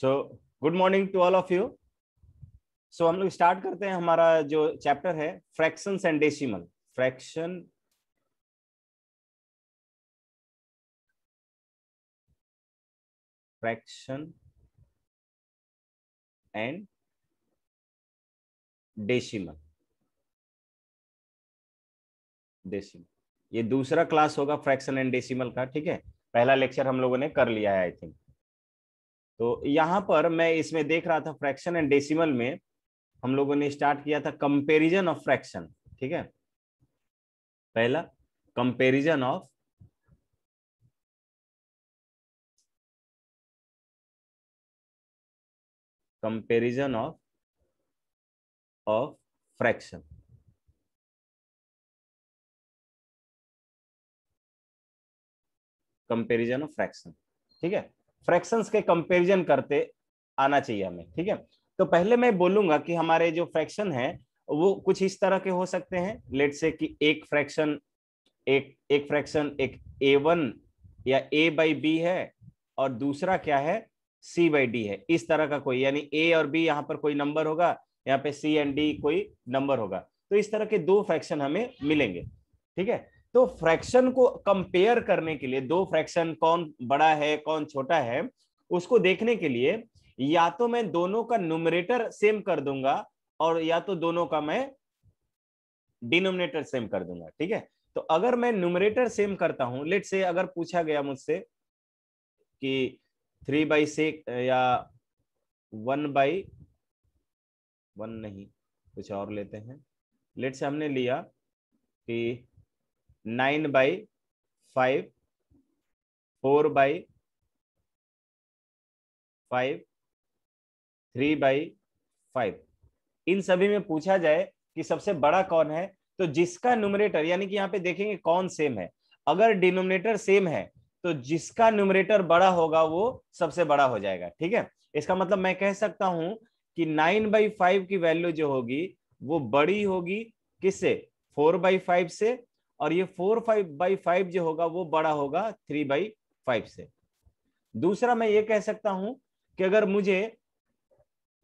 So good morning to all of you so हम लोग start करते हैं हमारा जो चैप्टर है fraction and decimal fraction fraction and decimal decimal ये दूसरा क्लास होगा फ्रैक्शन एंड डेसिमल का ठीक है पहला लेक्चर हम लोगों ने कर लिया है आई थिंक तो यहाँ पर मैं इसमें देख रहा था फ्रैक्शन एंड डेसिमल में हम लोगों ने स्टार्ट किया था कंपेरिजन ऑफ फ्रैक्शन ठीक है पहला comparison of comparison of of fraction comparison of fraction ठीक है फ्रैक्शंस के कंपैरिजन करते आना चाहिए हमें ठीक है तो पहले मैं बोलूंगा कि हमारे जो फ्रैक्शन है वो कुछ इस तरह के हो सकते हैं लेट से कि एक फ्रैक्शन एक एक फ्रैक्शन एक ए वन या ए बाई बी है और दूसरा क्या है सी बाई डी है इस तरह का कोई यानी ए और बी यहाँ पर कोई नंबर होगा यहाँ पे सी एंड डी कोई नंबर होगा तो इस तरह के दो फ्रैक्शन हमें मिलेंगे ठीक है तो फ्रैक्शन को कंपेयर करने के लिए दो फ्रैक्शन कौन बड़ा है कौन छोटा है उसको देखने के लिए या तो मैं दोनों का नुमरेटर सेम कर दूंगा और या तो दोनों का मैं डिनोमिनेटर सेम कर दूंगा ठीक है तो अगर मैं न्यूमरेटर सेम करता हूं लेट से अगर पूछा गया मुझसे कि थ्री बाई सिक्स या वन बाई वन नहीं कुछ और लेते हैं लेट से हमने लिया कि nine by five four by five three by five इन सभी में पूछा जाए कि सबसे बड़ा कौन है तो जिसका न्यूमरेटर यानी कि यहां पे देखेंगे कौन सेम है अगर डिनोमिनेटर सेम है तो जिसका न्यूमरेटर बड़ा होगा वो सबसे बड़ा हो जाएगा ठीक है इसका मतलब मैं कह सकता हूं कि नाइन बाई फाइव की वैल्यू जो होगी वो बड़ी होगी किससे फोर बाई फाइव से और ये फोर फाइव बाई फाइव जो होगा वो बड़ा होगा थ्री बाई फाइव से दूसरा मैं ये कह सकता हूं कि अगर मुझे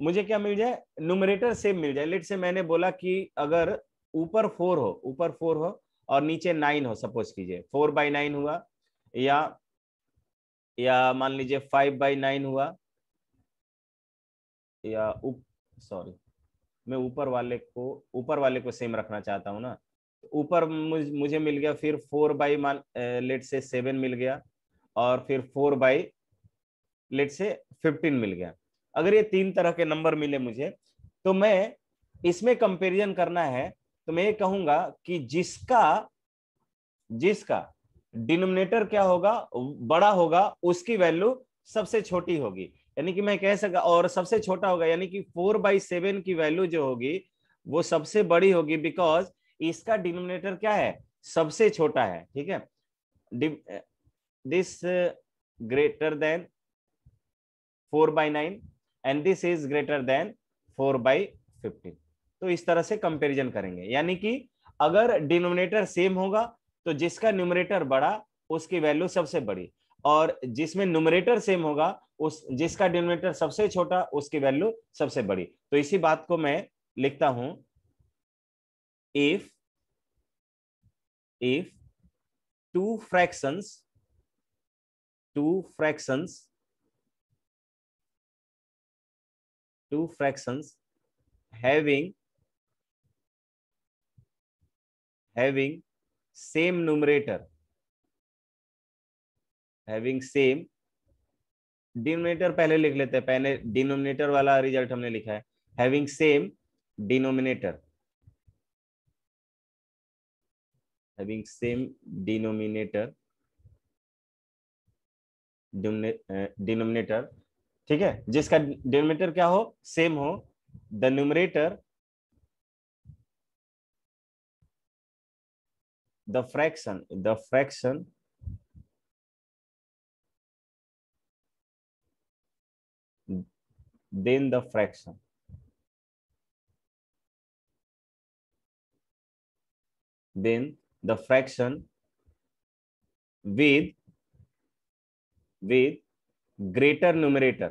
मुझे क्या मिल जाए नुमरेटर सेम मिल जाए लेट से मैंने बोला कि अगर ऊपर फोर हो ऊपर फोर हो और नीचे नाइन हो सपोज कीजिए फोर बाई नाइन हुआ या या मान लीजिए फाइव बाई नाइन हुआ या सॉरी मैं ऊपर वाले को ऊपर वाले को सेम रखना चाहता हूं ना ऊपर मुझे, मुझे मिल गया फिर फोर बाई मान लेट से सेवन मिल गया और फिर four by let's say fifteen मिल गया अगर ये तीन तरह के नंबर मिले मुझे तो मैं इसमें कंपेरिजन करना है तो मैं ये कहूंगा कि जिसका जिसका डिनोमिनेटर क्या होगा बड़ा होगा उसकी वैल्यू सबसे छोटी होगी यानी कि मैं कह सका और सबसे छोटा होगा यानी कि फोर बाई सेवन की वैल्यू जो होगी वो सबसे बड़ी होगी बिकॉज इसका डिनोमिनेटर क्या है सबसे छोटा है ठीक है this greater than four by nine and this is greater than four by fifteen तो इस तरह से कंपेरिजन करेंगे यानी कि अगर डिनोमिनेटर सेम होगा तो जिसका न्यूमरेटर बड़ा उसकी वैल्यू सबसे बड़ी और जिसमें न्यूमरेटर सेम होगा उस जिसका डिनोमिनेटर सबसे छोटा उसकी वैल्यू सबसे बड़ी तो इसी बात को मैं लिखता हूं if if two fractions two fractions two fractions having having same numerator having same denominator पहले लिख लेते हैं पहले डिनोमिनेटर वाला रिजल्ट हमने लिखा है having same denominator having same denominator denominator uh, ठीक है जिसका डिनोमिनेटर क्या हो सेम हो the numerator the fraction the fraction then the fraction then the fraction with with greater numerator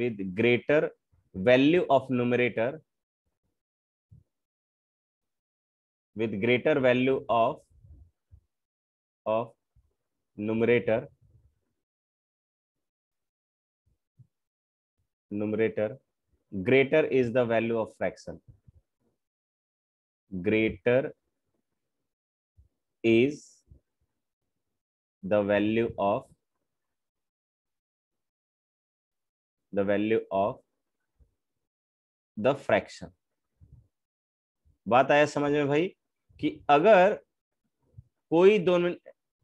with greater value of numerator with greater value of of numerator numerator greater is the value of fraction greater is the value of the value of the fraction बात आया समझ में भाई कि अगर कोई दोनों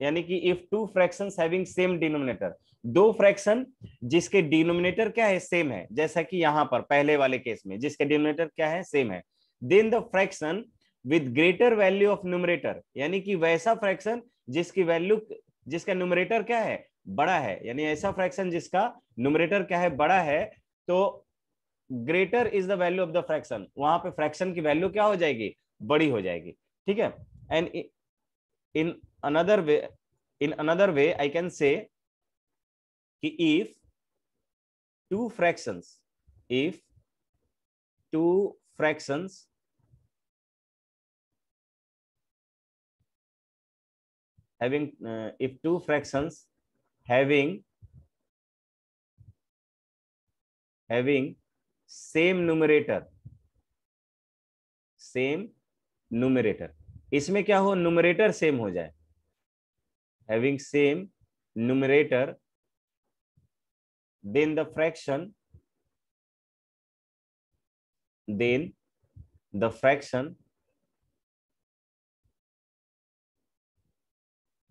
यानी कि if two fraction having same denominator दो फ्रैक्शन जिसके डिनोमिनेटर क्या है सेम है जैसा कि यहां पर पहले वाले केस में जिसके डिनोमिनेटर क्या है सेम है then the fraction with greater value of numerator यानी कि वैसा फ्रैक्शन जिसकी वैल्यू जिसका न्यूमरेटर क्या है बड़ा है यानी ऐसा फ्रैक्शन जिसका न्यूमरेटर क्या है बड़ा है तो greater is the value of the fraction वहां पे फ्रैक्शन की वैल्यू क्या हो जाएगी बड़ी हो जाएगी ठीक है and in another way in another way I can say कि if two fractions if two fractions having uh, if two fractions having having same numerator same numerator इसमें क्या हो numerator same हो जाए having same numerator then the fraction then the fraction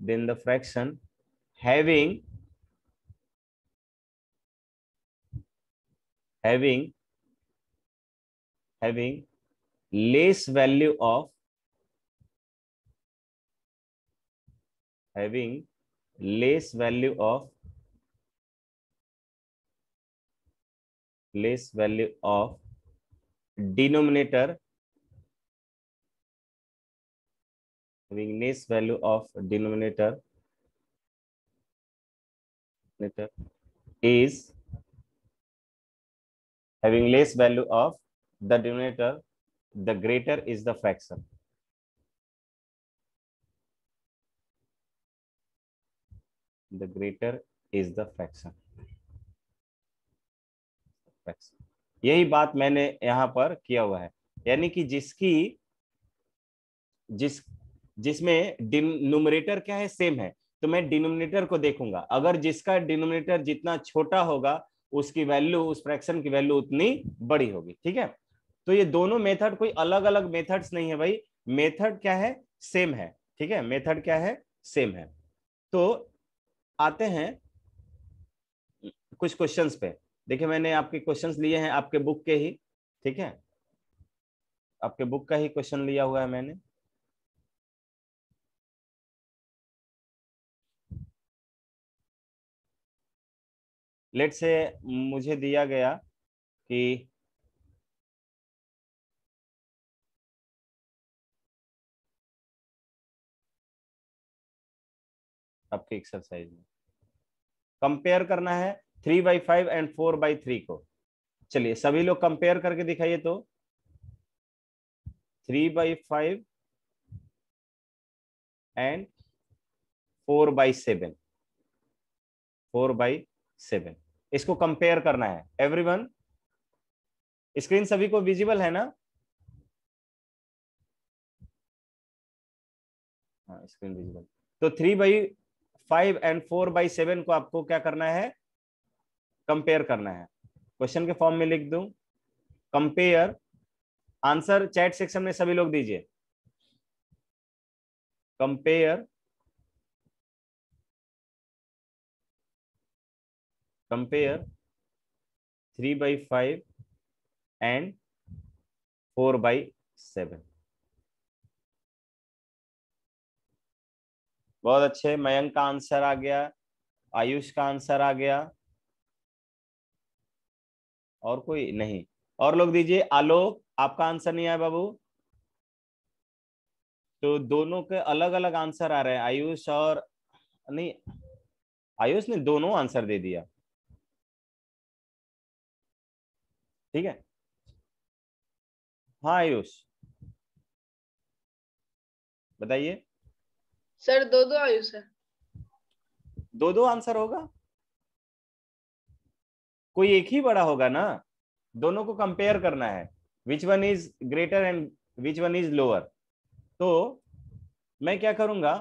then the fraction having having having less value of having less value of less value of denominator having less value of denominator denominator is having less value of the denominator, the greater is the fraction. The greater is the fraction. fraction. यही बात मैंने यहां पर किया हुआ है यानी कि जिसकी जिस जिसमें डिनोमिनेटर क्या है सेम है तो मैं डिनोमिनेटर को देखूंगा अगर जिसका डिनोमिनेटर जितना छोटा होगा उसकी वैल्यू उस फ्रैक्शन की वैल्यू उतनी बड़ी होगी ठीक है तो ये दोनों मेथड कोई अलग अलग मेथड्स नहीं है भाई मेथड क्या है सेम है ठीक है मेथड क्या है सेम है तो आते हैं कुछ क्वेश्चंस पे देखिए मैंने आपके क्वेश्चंस लिए हैं आपके बुक के ही ठीक है आपके बुक का ही क्वेश्चन लिया हुआ है मैंने लेट से मुझे दिया गया कि आपकी एक्सरसाइज में कंपेयर करना है three by five and four by three को चलिए सभी लोग कंपेयर करके दिखाइए तो three by five and four by seven four by seven इसको कंपेयर करना है एवरीवन स्क्रीन सभी को विजिबल है ना स्क्रीन हाँ, विजिबल तो three by five and four by seven को आपको क्या करना है कंपेयर करना है क्वेश्चन के फॉर्म में लिख दू कंपेयर आंसर चैट सेक्शन में सभी लोग दीजिए compare compare 3 by 5 and 4 by 7 बहुत अच्छे मयंक का आंसर आ गया आयुष का आंसर आ गया और कोई नहीं और लोग दीजिए आलोक आपका आंसर नहीं आया बाबू तो दोनों के अलग अलग आंसर आ रहे हैं आयुष और नहीं आयुष ने दोनों आंसर दे दिया ठीक है हाँ आयुष बताइए सर दो दो आयुष है दो दो आंसर होगा कोई एक ही बड़ा होगा ना दोनों को कंपेयर करना है which one is greater and which one is lower तो मैं क्या करूंगा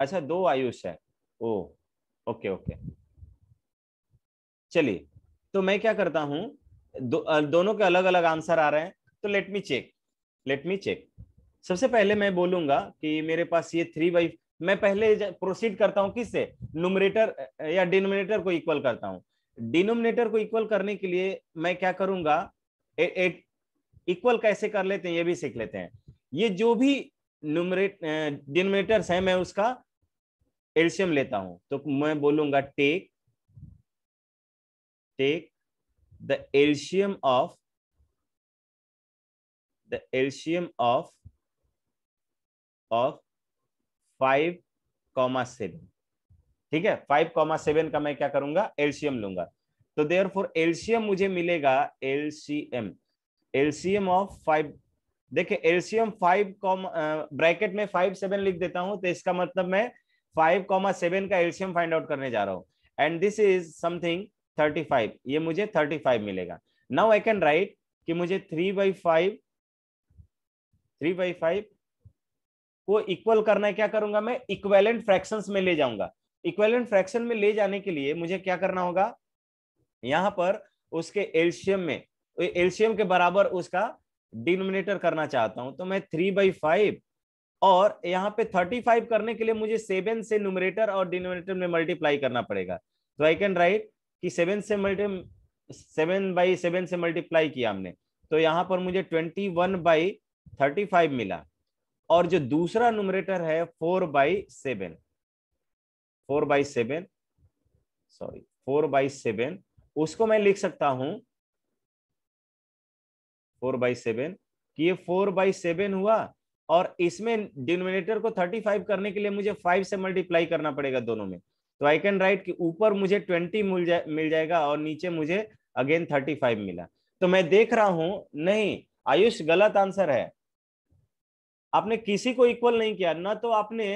अच्छा दो आयुष है ओ ओके ओके चलिए तो मैं क्या करता हूं दो, दोनों के अलग अलग आंसर आ रहे हैं तो let me check let me check सबसे पहले मैं बोलूंगा कि मेरे पास ये थ्री बाई मैं पहले प्रोसीड करता हूं किससे नोमिनेटर या डिनोमिनेटर को इक्वल करता हूं डिनोमिनेटर को इक्वल करने के लिए मैं क्या करूंगा इक्वल कैसे कर लेते हैं ये भी सीख लेते हैं ये जो भी डिनोमिनेटर्स है मैं उसका एल्शियम लेता हूं तो मैं बोलूंगा take take the LCM of the LCM of of five comma seven ठीक है फाइव कॉमा सेवन का मैं क्या करूंगा एल्शियम लूंगा तो देयर फोर एल्शियम मुझे मिलेगा एलसीएम एल्शियम ऑफ फाइव देखिए एल्शियम फाइव कॉम ब्रैकेट में फाइव सेवन लिख देता हूं तो इसका मतलब मैं फाइव कॉमा सेवन का एल्शियम फाइंड आउट करने जा रहा हूँ and this is something thirty five ये मुझे थर्टी फाइव मिलेगा नाउ आई कैन राइट कि मुझे three by five three by five को इक्वल करना है क्या करूंगा मैं इक्वेलेंट फ्रैक्शन में ले जाऊंगा इक्वेलेंट फ्रैक्शन में ले जाने के लिए मुझे क्या करना होगा यहां पर उसके एल्शियम में एल्शियम के बराबर उसका डिनोमिनेटर करना चाहता हूं तो मैं थ्री बाई फाइव और यहाँ पे 35 करने के लिए मुझे सेवन से न्यूमरेटर और डिनोमिनेटर में मल्टीप्लाई करना पड़ेगा तो आई कैन राइट कि सेवन से मल्टी सेवन बाई सेवन से मल्टीप्लाई किया हमने तो यहाँ पर मुझे twenty one by thirty five मिला और जो दूसरा नुमरेटर है four by seven four by seven sorry four by seven उसको मैं लिख सकता हूं फोर बाई सेवन कि ये फोर बाई सेवन हुआ और इसमें डिनोमिनेटर को 35 करने के लिए मुझे 5 से मल्टीप्लाई करना पड़ेगा दोनों में तो आई कैन राइट कि ऊपर मुझे 20 मिल जा मिल जाएगा और नीचे मुझे अगेन 35 मिला तो मैं देख रहा हूं नहीं आयुष गलत आंसर है आपने किसी को इक्वल नहीं किया ना तो आपने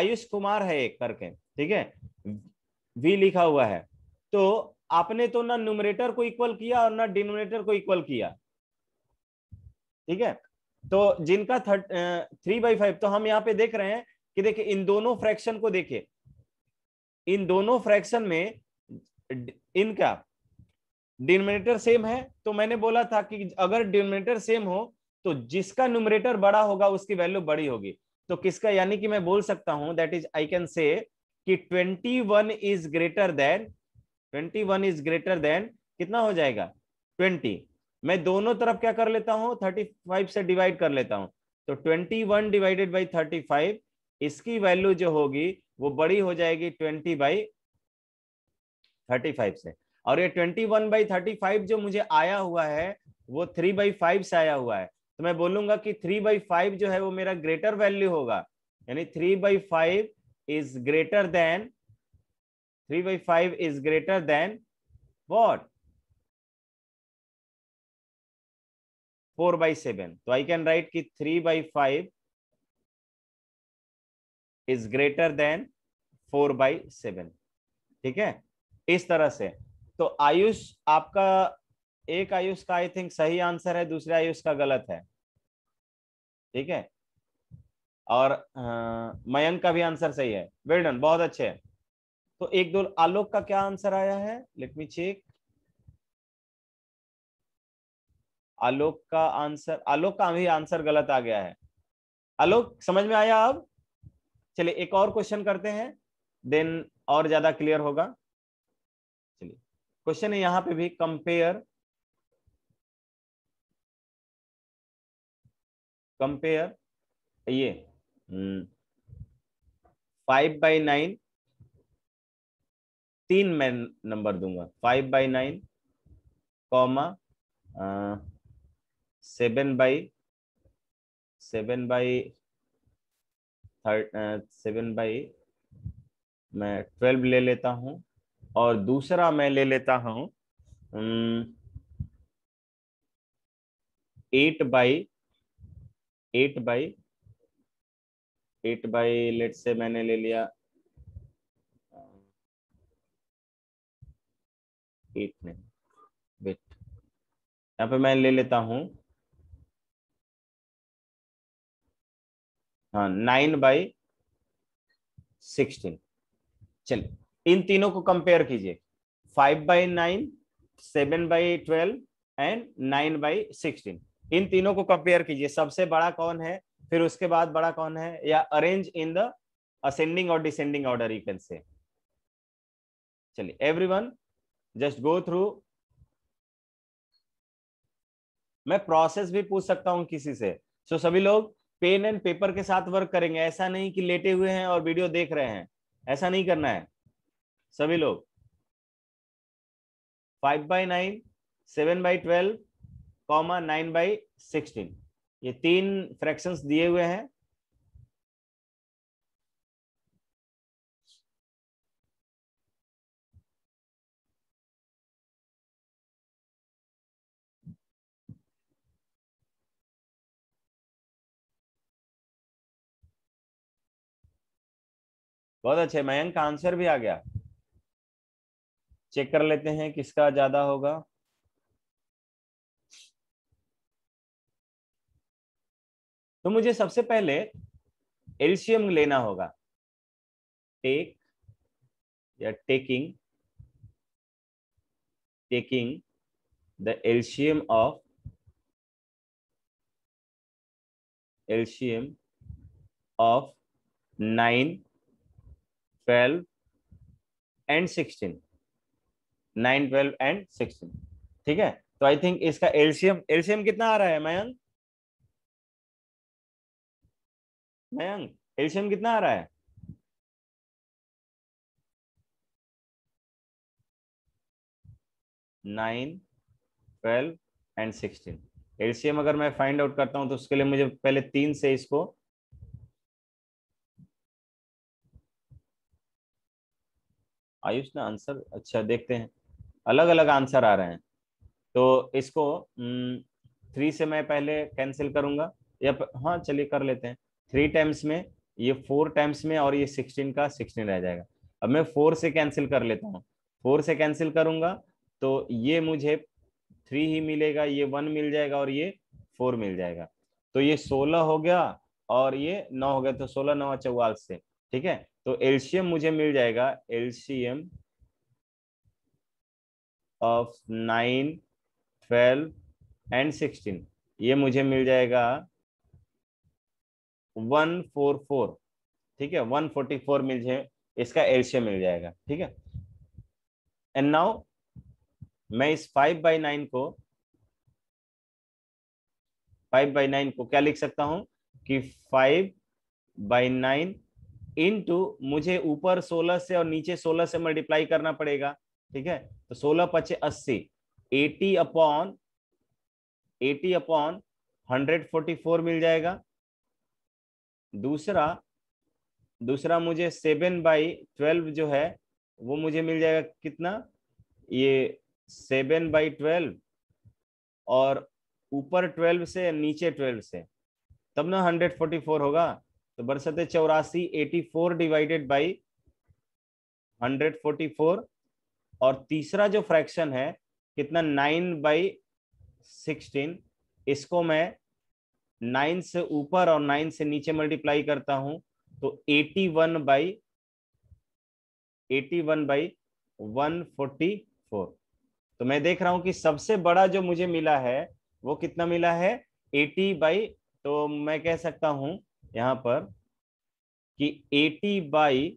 आयुष कुमार है एक करके ठीक है वी लिखा हुआ है तो आपने तो ना न्यूमरेटर को इक्वल किया और ना डिनोमिनेटर को इक्वल किया ठीक है तो जिनका थर्ट थ्री बाई फाइव तो हम यहाँ पे देख रहे हैं कि देखिए इन दोनों फ्रैक्शन को देखिए इन दोनों फ्रैक्शन में इनका डिनोमिनेटर सेम है तो मैंने बोला था कि अगर डिनोमिनेटर सेम हो तो जिसका न्यूमरेटर बड़ा होगा उसकी वैल्यू बड़ी होगी तो किसका यानी कि मैं बोल सकता हूं that is I can say कि 21 is greater than 21 is greater than कितना हो जाएगा ट्वेंटी मैं दोनों तरफ क्या कर लेता हूं थर्टी फाइव से डिवाइड कर लेता हूं तो twenty one divided by thirty five इसकी वैल्यू जो होगी वो बड़ी हो जाएगी ट्वेंटी बाई थर्टी फाइव से और ये twenty one by thirty five जो मुझे आया हुआ है वो थ्री बाई फाइव से आया हुआ है तो मैं बोलूंगा कि थ्री बाई फाइव जो है वो मेरा ग्रेटर वैल्यू होगा यानी three by five is greater than three by five is greater than what four by seven तो आई कैन राइट कि three by five is greater than four by seven ठीक है इस तरह से तो आयुष आपका एक आयुष का आई थिंक सही आंसर है दूसरे आयुष का गलत है ठीक है और मयंक का भी आंसर सही है वेल डन बहुत अच्छे तो एक दो आलोक का क्या आंसर आया है लेट मी चेक आलोक का आंसर आलोक का भी आंसर गलत आ गया है आलोक समझ में आया अब चलिए एक और क्वेश्चन करते हैं देन और ज्यादा क्लियर होगा चलिए क्वेश्चन है यहां पे भी कंपेयर कंपेयर ये फाइव बाई नाइन तीन मैं नंबर दूंगा five by nine comma seven by seven by third seven by मैं ट्वेल्व ले लेता हूं और दूसरा मैं ले लेता हूं eight by eight by eight by let's से मैंने ले लिया एट नहीं वेट यहाँ पे मैं ले लेता हूं नाइन बाई सिक्सटीन चलिए इन तीनों को कंपेयर कीजिए five by nine seven by twelve and nine by sixteen इन तीनों को कंपेयर कीजिए सबसे बड़ा कौन है फिर उसके बाद बड़ा कौन है या अरेंज इन द असेंडिंग और descending order you can say चलिए एवरीवन जस्ट गो थ्रू मैं प्रोसेस भी पूछ सकता हूं किसी से सो so, सभी लोग पेन एंड पेपर के साथ वर्क करेंगे ऐसा नहीं कि लेटे हुए हैं और वीडियो देख रहे हैं ऐसा नहीं करना है सभी लोग five by nine seven by twelve comma nine by sixteen ये तीन फ्रैक्शंस दिए हुए हैं बहुत अच्छे मयंक का आंसर भी आ गया चेक कर लेते हैं किसका ज्यादा होगा तो मुझे सबसे पहले एल्शियम लेना होगा टेक या taking taking the LCM of LCM of nine twelve and sixteen nine twelve and sixteen ठीक है तो आई थिंक इसका एलसीएम एलसीएम कितना आ रहा है मयंक मयंक एलसीएम कितना आ रहा है nine twelve and sixteen LCM अगर मैं फाइंड आउट करता हूं तो उसके लिए मुझे पहले तीन से इसको आयुष ने आंसर अच्छा देखते हैं अलग अलग आंसर आ रहे हैं तो इसको थ्री से मैं पहले कैंसिल करूंगा या हाँ चलिए कर लेते हैं थ्री टाइम्स में ये फोर टाइम्स में और ये सिक्सटीन का सिक्सटीन रह जाएगा अब मैं फोर से कैंसिल कर लेता हूँ फोर से कैंसिल करूंगा तो ये मुझे थ्री ही मिलेगा ये वन मिल जाएगा और ये फोर मिल जाएगा तो ये सोलह हो गया और ये नौ हो गया तो सोलह नौ चौवाल से ठीक है तो एल्शियम मुझे मिल जाएगा LCM of nine twelve and sixteen ये मुझे मिल जाएगा वन फोर फोर ठीक है वन फोर्टी फोर मिल जाए इसका एल्शियम मिल जाएगा ठीक है एंड नाउ मैं इस फाइव बाई नाइन को फाइव बाई नाइन को क्या लिख सकता हूं कि five by nine into मुझे ऊपर सोलह से और नीचे सोलह से मल्टीप्लाई करना पड़ेगा ठीक है तो सोलह पचे अस्सी eighty upon eighty upon hundred forty four मिल जाएगा दूसरा दूसरा मुझे सेवन बाई ट्वेल्व जो है वो मुझे मिल जाएगा कितना ये सेवन बाई ट्वेल्व और ऊपर ट्वेल्व से नीचे ट्वेल्व से तब ना हंड्रेड फोर्टी फोर होगा तो बरसत चौरासी eighty four divided by hundred forty four और तीसरा जो फ्रैक्शन है कितना नाइन बाई सिक्सटीन इसको मैं नाइन से ऊपर और नाइन से नीचे मल्टीप्लाई करता हूं तो eighty one by eighty one by one forty four तो मैं देख रहा हूं कि सबसे बड़ा जो मुझे मिला है वो कितना मिला है एटी बाई तो मैं कह सकता हूं यहां पर कि 80 by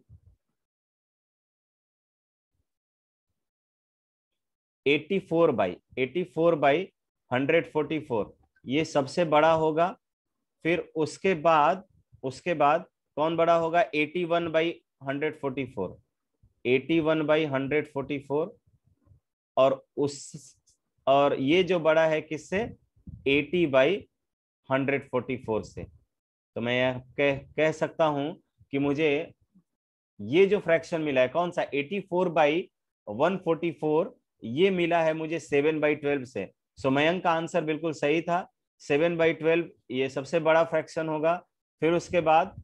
eighty four by eighty four by hundred forty four ये सबसे बड़ा होगा फिर उसके बाद उसके बाद कौन बड़ा होगा eighty one by hundred forty four eighty one by hundred forty four और उस और ये जो बड़ा है किससे eighty by hundred forty four से तो मैं यह कह कह सकता हूं कि मुझे ये जो फ्रैक्शन मिला है कौन सा 84 फोर बाई वन ये मिला है मुझे 7 बाई ट्वेल्व से सो so, मयंक का आंसर बिल्कुल सही था 7 बाई ट्वेल्व ये सबसे बड़ा फ्रैक्शन होगा फिर उसके बाद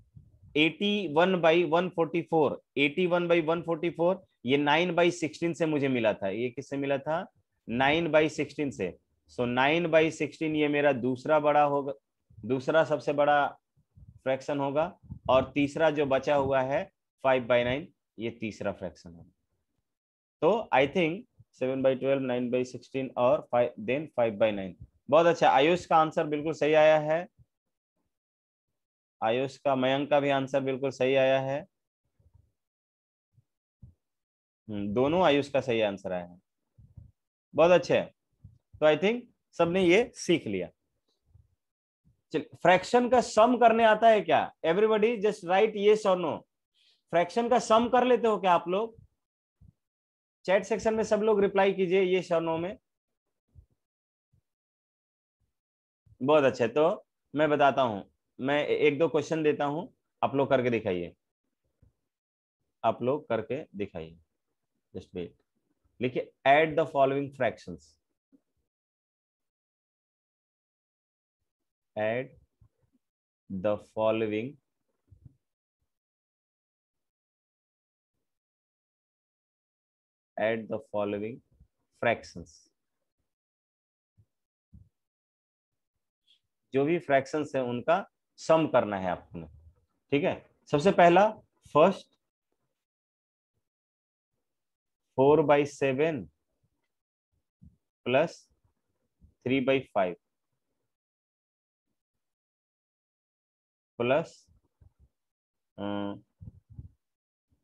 81 बाई 144 81 बाई 144 ये 9 बाई सिक्सटीन से मुझे मिला था ये किससे मिला था 9 बाई सिक्सटीन से सो नाइन 9 बाई सिक्सटीन ये मेरा दूसरा बड़ा होगा दूसरा सबसे बड़ा फ्रैक्शन होगा और तीसरा जो बचा हुआ है फाइव बाई नाइन ये तीसरा फ्रैक्शन होगा तो I think seven by twelve nine by sixteen और five then five by nine बहुत अच्छा आयुष का आंसर बिल्कुल सही आया है आयुष का मयंक का भी आंसर बिल्कुल सही आया है हम्म, दोनों आयुष का सही आंसर आया है बहुत अच्छे तो आई थिंक सबने ये सीख लिया फ्रैक्शन का सम करने आता है क्या एवरीबडी जस्ट राइट ये और नो फ्रैक्शन का सम कर लेते हो क्या आप लोग चैट सेक्शन में सब लोग रिप्लाई कीजिए ये और नो में बहुत अच्छे तो मैं बताता हूं मैं एक दो क्वेश्चन देता हूं आप लोग करके दिखाइए आप लोग करके दिखाइए जस्ट वेट लिखिए add the following fractions add the following add the following fractions जो भी फ्रैक्शन है उनका सम करना है आपने ठीक है सबसे पहला first four by seven plus three by five plus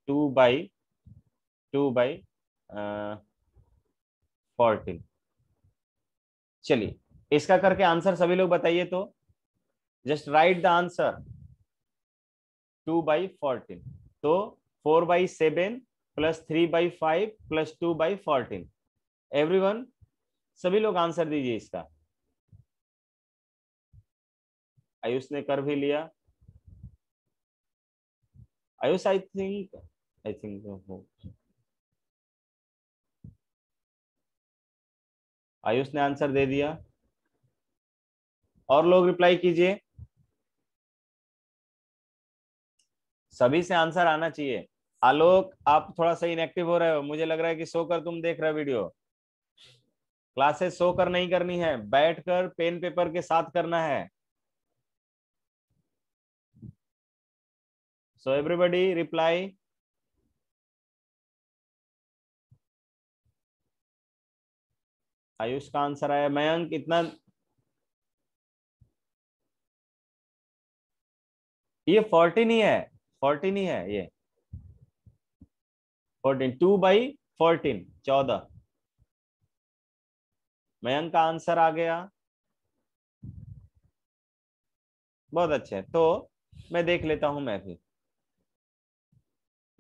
two by two by fourteen चलिए इसका करके आंसर सभी लोग बताइए तो just write the answer two by fourteen तो four by seven plus three by five plus two by fourteen everyone सभी लोग आंसर दीजिए इसका आयुष ने कर भी लिया Ayush I think, I think Ayush ने आंसर दे दिया और लोग रिप्लाई कीजिए सभी से आंसर आना चाहिए आलोक आप थोड़ा सा इनएक्टिव हो रहे हो मुझे लग रहा है कि सो कर तुम देख रहे हो वीडियो क्लासेस सो कर नहीं करनी है बैठकर पेन पेपर के साथ करना है So everybody reply. आयुष का आंसर आया मयंक इतना ये फोर्टीन ही है फोर्टीन ही है ये फोर्टीन टू बाई फोर्टीन चौदह मयंक का आंसर आ गया बहुत अच्छे तो मैं देख लेता हूं मैं भी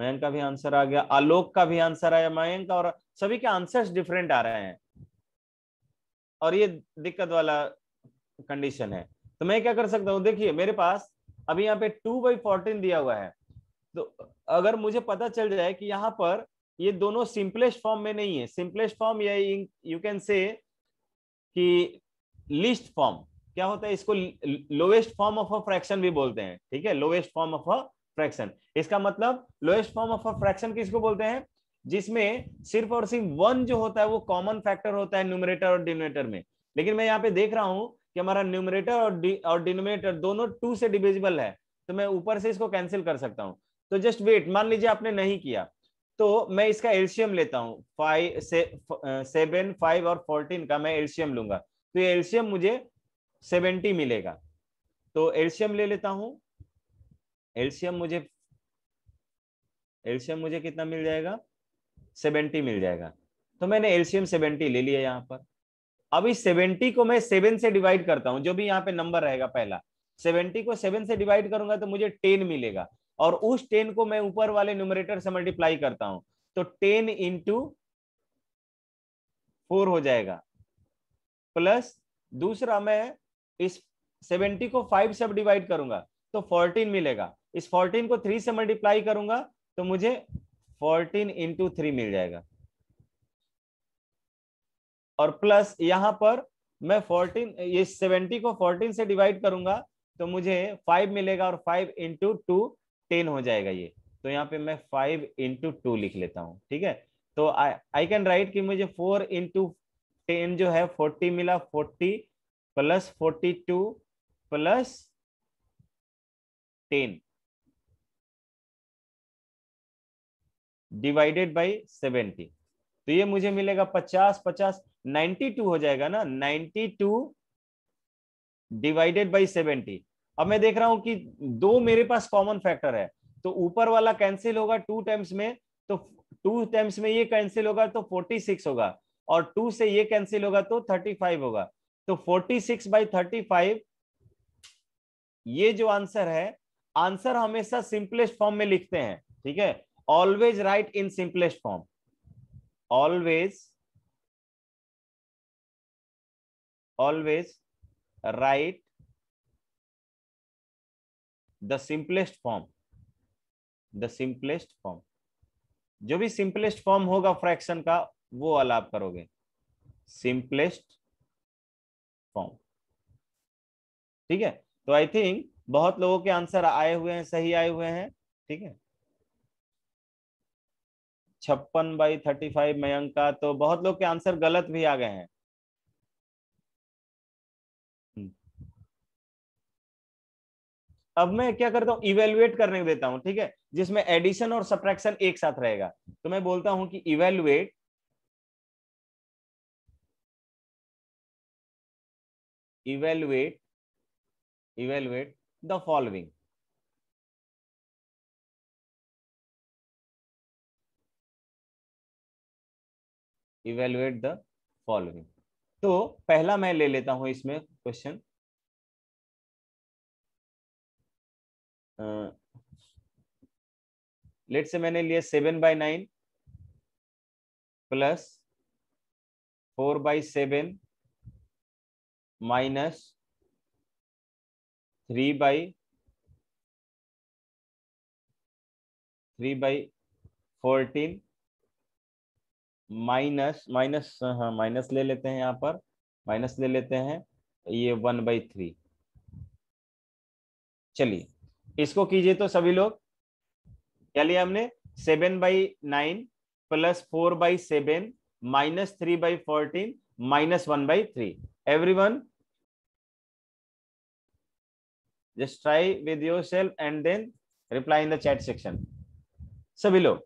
मयंक का भी आंसर आ गया आलोक का भी आंसर आया मयंक और सभी के आंसर्स डिफरेंट आ रहे हैं और ये दिक्कत वाला कंडीशन है तो मैं क्या कर सकता हूँ देखिए मेरे पास अभी यहाँ पे टू बाई फोर्टीन दिया हुआ है तो अगर मुझे पता चल जाए कि यहाँ पर ये दोनों सिंपलेस्ट फॉर्म में नहीं है सिंपलेस्ट फॉर्म या यू कैन से कि लिस्ट फॉर्म क्या होता है इसको lowest form of a fraction भी बोलते हैं ठीक है lowest form of a fraction इसका मतलब lowest form of a fraction किसको बोलते हैं जिसमें सिर्फ और सिर्फ वन जो होता है वो कॉमन फैक्टर होता है न्यूमरेटर और डिनोमेटर में लेकिन मैं यहाँ पे देख रहा हूँ कि हमारा न्यूमरेटर और और डिनोमिनेटर दोनों टू से डिविजिबल है तो मैं ऊपर से इसको कैंसिल कर सकता हूँ तो जस्ट वेट मान लीजिए आपने नहीं किया तो मैं इसका एल्शियम लेता हूँ फाइव से सेवन फाइव और फोर्टीन का मैं एल्शियम लूंगा तो ये एल्शियम मुझे सेवेंटी मिलेगा तो एल्शियम ले लेता हूँ एल्शियम मुझे एल्शियम मुझे कितना मिल जाएगा सेवेंटी मिल जाएगा तो मैंने एल्शियम सेवेंटी ले लिया यहाँ पर अब इस सेवेंटी को मैं सेवन से डिवाइड करता हूँ जो भी यहाँ पे नंबर रहेगा पहला सेवेंटी को सेवन से डिवाइड करूंगा तो मुझे टेन मिलेगा और उस टेन को मैं ऊपर वाले न्यूमरेटर से मल्टीप्लाई करता हूं तो टेन इंटू फोर हो जाएगा प्लस दूसरा मैं इस सेवेंटी को फाइव से डिवाइड करूंगा तो फोर्टीन मिलेगा इस फोर्टीन को थ्री से मल्टीप्लाई करूंगा तो मुझे फोर्टीन इंटू थ्री मिल जाएगा और प्लस यहां पर मैं फोर्टीन ये सेवेंटी को फोर्टीन से डिवाइड करूंगा तो मुझे फाइव मिलेगा और फाइव इंटू टू टेन हो जाएगा ये तो यहाँ पे मैं फाइव इंटू टू लिख लेता हूँ ठीक है तो आई कैन राइट कि मुझे फोर इंटू टेन जो है फोर्टी मिला forty plus forty two plus ten divided by seventy तो ये मुझे मिलेगा पचास पचास नाइन्टी टू हो जाएगा ना ninety two divided by seventy अब मैं देख रहा हूं कि दो मेरे पास कॉमन फैक्टर है तो ऊपर वाला कैंसिल होगा टू टाइम्स में तो टू टाइम्स में ये कैंसिल होगा तो फोर्टी सिक्स होगा और टू से ये कैंसिल होगा तो थर्टी फाइव होगा तो forty six by thirty five ये जो आंसर है आंसर हमेशा सिंपलेस्ट फॉर्म में लिखते हैं ठीक है always write in simplest form always always write the simplest form the simplest form जो भी simplest form होगा fraction का वो वाला आप करोगे simplest form ठीक है तो आई थिंक बहुत लोगों के आंसर आए हुए हैं सही आए हुए हैं ठीक है छप्पन बाई थर्टी फाइव मयंक का तो बहुत लोग के आंसर गलत भी आ गए हैं हम्म। अब मैं क्या करता हूँ इवेल्युएट करने को देता हूँ ठीक है जिसमें एडिशन और सप्रैक्शन एक साथ रहेगा तो मैं बोलता हूं कि evaluate evaluate evaluate the following evaluate the following तो पहला मैं ले लेता हूं इसमें क्वेश्चन लेट से मैंने लिया seven by nine plus four by seven minus three by three by fourteen minus minus हाँ माइनस ले लेते हैं यहाँ पर माइनस ले लेते हैं ये वन बाई थ्री चलिए इसको कीजिए तो सभी लोग क्या लिया हमने seven by nine plus four by seven minus three by fourteen minus one by three everyone just try with yourself and then reply in the chat section सभी लोग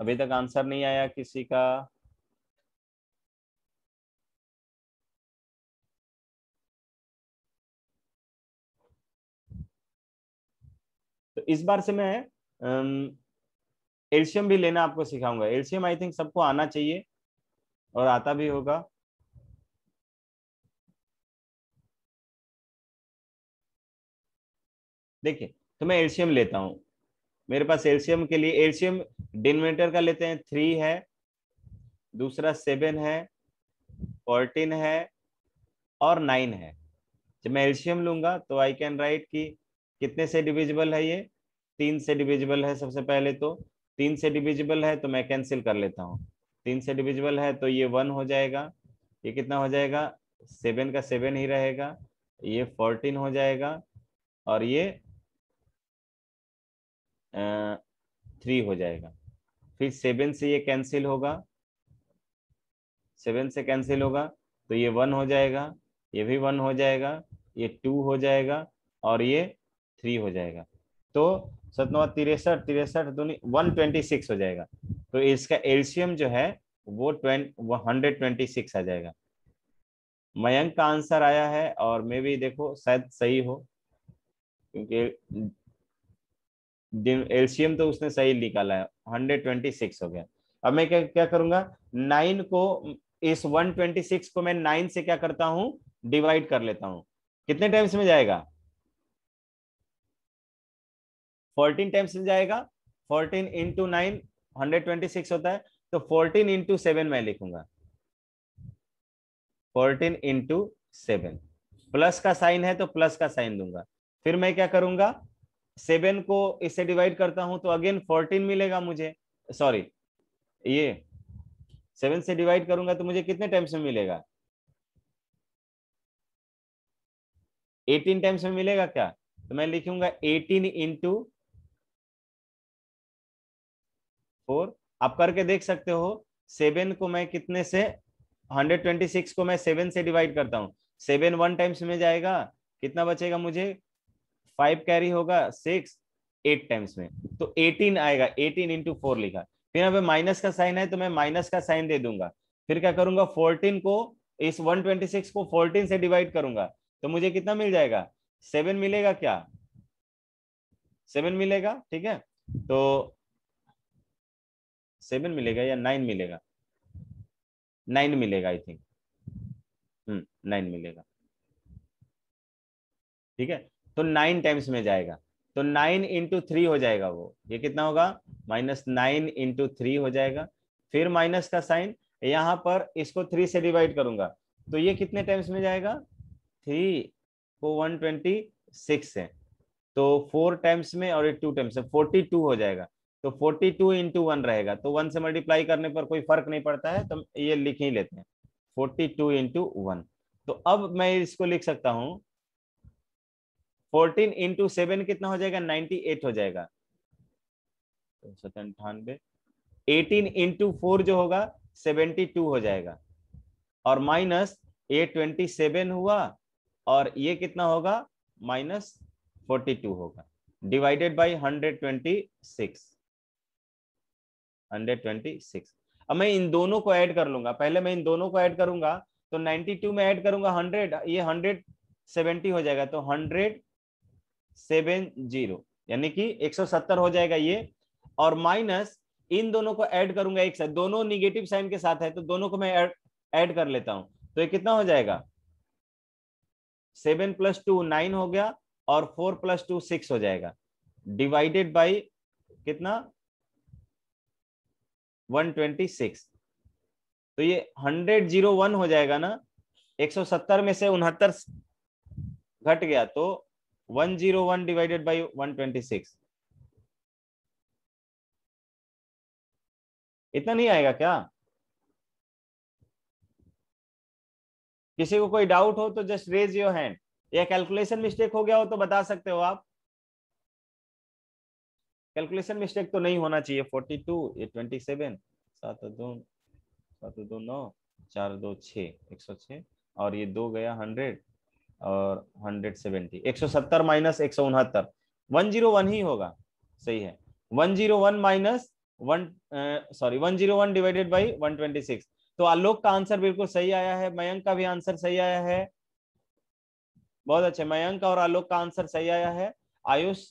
अभी तक आंसर नहीं आया किसी का तो इस बार से मैं एल्शियम भी लेना आपको सिखाऊंगा एल्शियम आई थिंक सबको आना चाहिए और आता भी होगा देखिए तो मैं एल्शियम लेता हूं मेरे पास एल्शियम के लिए एल्शियम डिनोमीटर का लेते हैं थ्री है दूसरा सेवन है फोर्टीन है और नाइन है जब मैं एल्शियम लूंगा तो आई कैन राइट कि कितने से डिविजिबल है ये तीन से डिविजिबल है सबसे पहले तो तीन से डिविजिबल है तो मैं कैंसिल कर लेता हूँ तीन से डिविजिबल है तो ये वन हो जाएगा ये कितना हो जाएगा सेवन का सेवन ही रहेगा ये फोर्टीन हो जाएगा और ये थ्री हो जाएगा फिर सेवन से ये कैंसिल होगा सेवन से कैंसिल होगा तो ये वन हो जाएगा ये भी वन हो जाएगा ये टू हो जाएगा और ये थ्री हो जाएगा तो सतनवा तिरसठ तिरसठ दूनी वन ट्वेंटी सिक्स हो जाएगा तो इसका एल्शियम जो है वो ट्वेंट वो हंड्रेड ट्वेंटी सिक्स आ जाएगा मयंक का आंसर आया है और मे भी देखो शायद सही हो क्योंकि एलसीएम तो उसने सही निकाला है 126 हो गया अब मैं क्या क्या करूंगा नाइन को इस 126 को मैं नाइन से क्या करता हूं डिवाइड कर लेता हूं कितने टाइम्स में जाएगा 14 टाइम्स में जाएगा 14 इंटू नाइन हंड्रेड होता है तो 14 इंटू सेवन मैं लिखूंगा 14 इंटू सेवन प्लस का साइन है तो प्लस का साइन दूंगा फिर मैं क्या करूंगा सेवन को इससे डिवाइड करता हूं तो अगेन फोर्टीन मिलेगा मुझे सॉरी ये सेवन से डिवाइड करूंगा तो मुझे कितने टाइम्स में मिलेगा एटीन टाइम्स में मिलेगा क्या तो मैं लिखूंगा एटीन इंटू फोर आप करके देख सकते हो सेवन को मैं कितने से हंड्रेड ट्वेंटी सिक्स को मैं सेवन से डिवाइड करता हूं सेवन वन टाइम्स में जाएगा कितना बचेगा मुझे फाइव कैरी होगा सिक्स एट टाइम्स में तो एटीन आएगा एटीन इंटू फोर लिखा फिर यहाँ पे माइनस का साइन है तो मैं माइनस का साइन दे दूंगा फिर क्या करूंगा फोर्टीन को इस वन ट्वेंटी सिक्स को फोर्टीन से डिवाइड करूंगा तो मुझे कितना मिल जाएगा सेवन मिलेगा क्या सेवन मिलेगा ठीक है तो सेवन मिलेगा या नाइन मिलेगा नाइन मिलेगा आई थिंक हम्म नाइन मिलेगा ठीक है तो नाइन टाइम्स में जाएगा तो नाइन इंटू थ्री हो जाएगा वो ये कितना होगा माइनस नाइन इंटू थ्री हो जाएगा फिर माइनस का साइन यहां पर इसको थ्री से डिवाइड करूंगा तो ये कितने टाइम्स में जाएगा थ्री को वन ट्वेंटी सिक्स है तो फोर टाइम्स में और टू टाइम्स फोर्टी टू हो जाएगा तो फोर्टी टू इंटू वन रहेगा तो वन से मल्टीप्लाई करने पर कोई फर्क नहीं पड़ता है तो ये लिख ही लेते हैं फोर्टी टू इंटू वन तो अब मैं इसको लिख सकता हूं फोर्टीन इंटू सेवन कितना हो जाएगा नाइनटी एट हो जाएगा तीन तो अंठानवे एटीन इंटू फोर जो होगा सेवेंटी टू हो जाएगा और माइनस ये ट्वेंटी सेवन हुआ और ये कितना होगा माइनस फोर्टी टू होगा divided by hundred twenty six hundred twenty six अब मैं इन दोनों को ऐड कर लूंगा पहले मैं इन दोनों को ऐड करूंगा तो नाइनटी टू में ऐड करूंगा हंड्रेड ये हंड्रेड सेवेंटी हो जाएगा तो हंड्रेड सेवन जीरो यानी कि एक सौ सत्तर हो जाएगा ये और माइनस इन दोनों को ऐड करूंगा एक साथ दोनों निगेटिव साइन के साथ है तो दोनों को मैं ऐड कर लेता हूं तो ये कितना हो जाएगा सेवन प्लस टू नाइन हो गया और फोर प्लस टू सिक्स हो जाएगा डिवाइडेड बाई कितना वन ट्वेंटी सिक्स तो ये हंड्रेड जीरो वन हो जाएगा ना एक सौ सत्तर में से उनहत्तर घट गया तो 101 divided by 126 इतना नहीं आएगा क्या किसी को कोई डाउट हो तो जस्ट रेज योर हैंड या कैलकुलेशन मिस्टेक हो गया हो तो बता सकते हो आप कैलकुलेशन मिस्टेक तो नहीं होना चाहिए फोर्टी टू ये ट्वेंटी सेवन सात दो सात दो नौ चार दो छ एक सौ छ और ये दो गया हंड्रेड और 170 170 माइनस एक सौ उनहत्तर वन जीरो वन ही होगा सही है one zero one minus one sorry one zero one divided by one twenty six तो आलोक का आंसर बिल्कुल सही आया है मयंक का भी आंसर सही आया है बहुत अच्छे मयंक और आलोक का आंसर सही आया है आयुष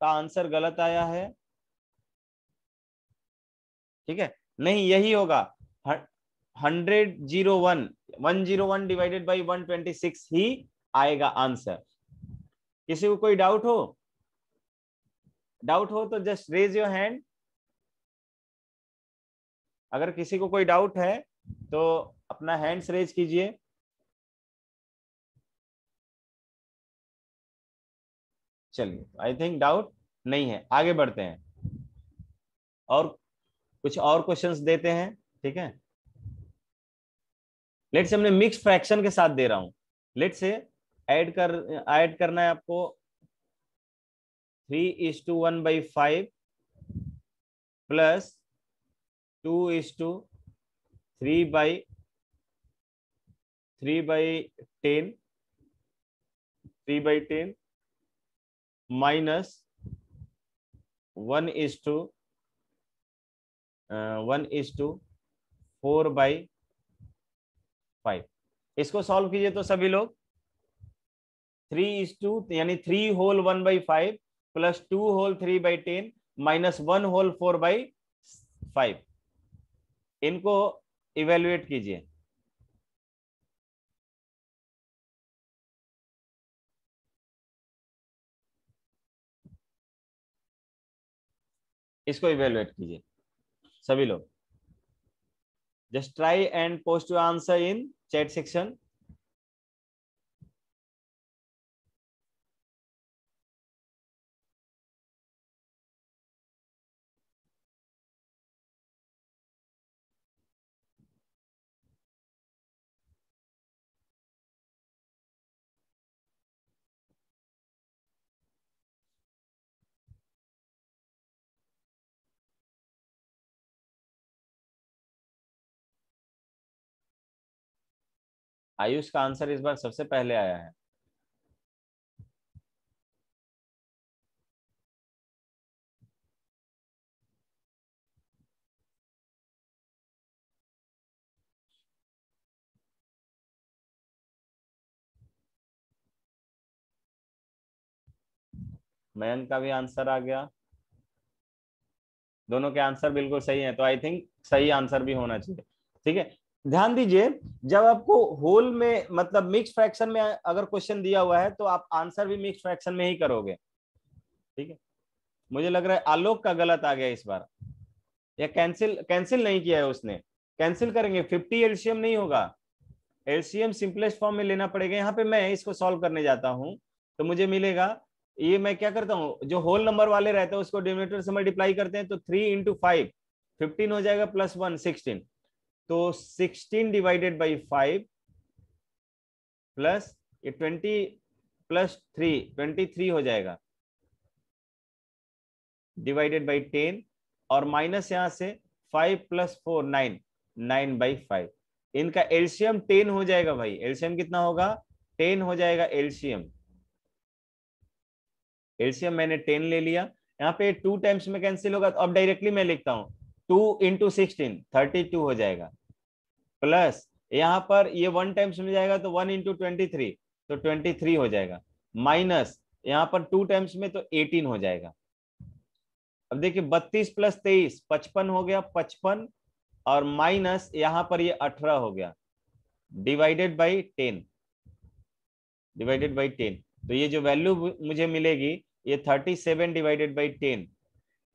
का आंसर गलत आया है ठीक है नहीं यही होगा hundred zero one 101 divided by 126 ही आएगा आंसर किसी को कोई डाउट हो डाउट हो तो जस्ट रेज योर हैंड अगर किसी को कोई डाउट है तो अपना हैंड्स रेज कीजिए चलिए आई थिंक डाउट नहीं है आगे बढ़ते हैं और कुछ और क्वेश्चंस देते हैं ठीक है लेट से हमने मिक्स फ्रैक्शन के साथ दे रहा हूं लेट से ऐड कर ऐड करना है आपको three is to one by five plus two is to three by three by ten three by ten minus one is to one is to four by five इसको solve कीजिए तो सभी लोग three is to यानी three whole one by five plus two whole three by ten minus one whole four by five इनको evaluate कीजिए इसको evaluate कीजिए सभी लोग Just try and post your answer in chat section. Ayush का answer इस बार सबसे पहले आया है मयन का भी आंसर आ गया दोनों के आंसर बिल्कुल सही हैं तो आई थिंक सही आंसर भी होना चाहिए ठीक है ध्यान दीजिए जब आपको होल में मतलब मिक्स फ्रैक्शन में अगर क्वेश्चन दिया हुआ है तो आप आंसर भी मिक्स फ्रैक्शन में ही करोगे ठीक है मुझे लग रहा है आलोक का गलत आ गया इस बार या कैंसिल कैंसिल नहीं किया है उसने कैंसिल करेंगे फिफ्टी एलसीएम नहीं होगा एलसीएम सिंपलेस्ट फॉर्म में लेना पड़ेगा यहाँ पे मैं इसको सॉल्व करने जाता हूँ तो मुझे मिलेगा ये मैं क्या करता हूँ जो होल नंबर वाले रहते हैं उसको डिनोमीटर से मल्टीप्लाई करते हैं तो थ्री इंटू फाइव फिफ्टीन हो जाएगा प्लस वन सिक्सटीन तो 16 डिवाइडेड बाई फाइव प्लस ये 20 प्लस थ्री ट्वेंटी थ्री हो जाएगा डिवाइडेड बाई टेन और माइनस यहां से five plus four nine nine by five इनका एल्शियम टेन हो जाएगा भाई एल्शियम कितना होगा टेन हो जाएगा एल्शियम एल्शियम मैंने टेन ले लिया यहाँ पे टू टाइम्स में कैंसिल होगा तो अब डायरेक्टली मैं लिखता हूं two into sixteen thirty two हो जाएगा प्लस यहाँ पर ये वन टाइम्स में जाएगा तो वन इंटू ट्वेंटी थ्री तो ट्वेंटी थ्री हो जाएगा माइनस यहाँ पर टू टाइम्स में तो एटीन हो जाएगा अब देखिए बत्तीस प्लस तेईस पचपन हो गया पचपन और माइनस यहां पर ये अठारह हो गया divided by ten divided by ten तो ये जो वैल्यू मुझे मिलेगी ये thirty seven divided by ten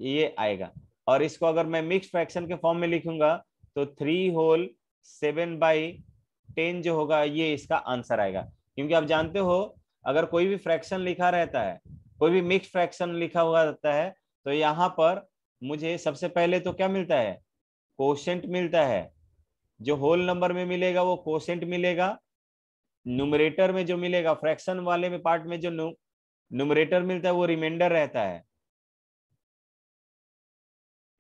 ये आएगा और इसको अगर मैं मिक्स फ्रैक्शन के फॉर्म में लिखूंगा तो three whole seven by ten जो होगा ये इसका आंसर आएगा क्योंकि आप जानते हो अगर कोई भी फ्रैक्शन लिखा रहता है कोई भी मिक्स फ्रैक्शन लिखा हुआ रहता है तो यहाँ पर मुझे सबसे पहले तो क्या मिलता है कोशेंट मिलता है जो होल नंबर में मिलेगा वो कोशेंट मिलेगा न्यूमरेटर में जो मिलेगा फ्रैक्शन वाले में पार्ट में जो न्यूमरेटर मिलता है वो रिमाइंडर रहता है